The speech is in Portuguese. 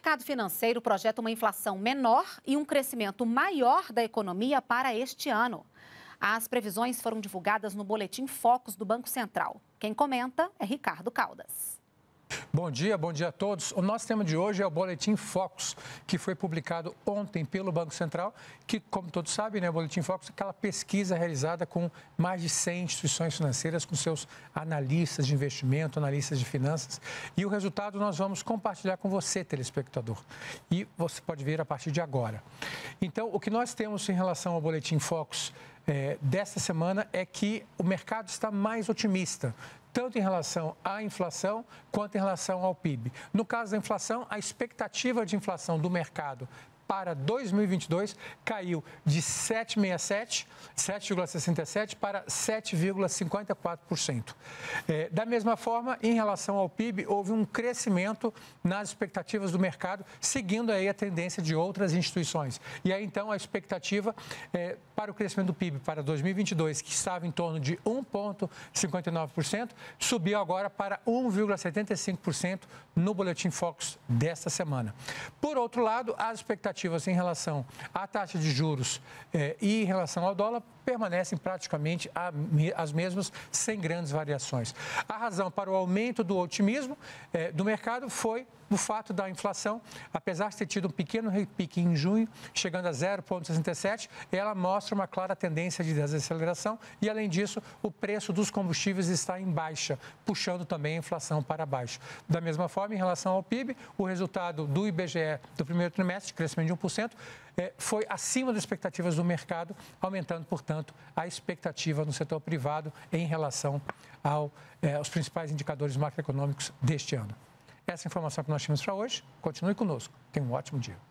mercado financeiro projeta uma inflação menor e um crescimento maior da economia para este ano. As previsões foram divulgadas no boletim Focos do Banco Central. Quem comenta é Ricardo Caldas. Bom dia, bom dia a todos. O nosso tema de hoje é o Boletim Focus, que foi publicado ontem pelo Banco Central, que, como todos sabem, né, o Boletim Focus é aquela pesquisa realizada com mais de 100 instituições financeiras, com seus analistas de investimento, analistas de finanças. E o resultado nós vamos compartilhar com você, telespectador. E você pode ver a partir de agora. Então, o que nós temos em relação ao Boletim Focus é, dessa semana é que o mercado está mais otimista tanto em relação à inflação quanto em relação ao PIB. No caso da inflação, a expectativa de inflação do mercado para 2022 caiu de 7,67, 7,67 para 7,54%. É, da mesma forma, em relação ao PIB, houve um crescimento nas expectativas do mercado, seguindo aí a tendência de outras instituições. E aí, então, a expectativa é, para o crescimento do PIB para 2022, que estava em torno de 1,59%, subiu agora para 1,75% no Boletim Focus desta semana. Por outro lado, as expectativas expectativas assim, em relação à taxa de juros é, e em relação ao dólar permanecem praticamente a, as mesmas, sem grandes variações. A razão para o aumento do otimismo é, do mercado foi o fato da inflação, apesar de ter tido um pequeno repique em junho, chegando a 0,67, ela mostra uma clara tendência de desaceleração e, além disso, o preço dos combustíveis está em baixa, puxando também a inflação para baixo. Da mesma forma, em relação ao PIB, o resultado do IBGE do primeiro trimestre, crescimento de de 1%, é, foi acima das expectativas do mercado, aumentando, portanto, a expectativa no setor privado em relação ao, é, aos principais indicadores macroeconômicos deste ano. Essa é informação que nós tínhamos para hoje. Continue conosco. Tenha um ótimo dia.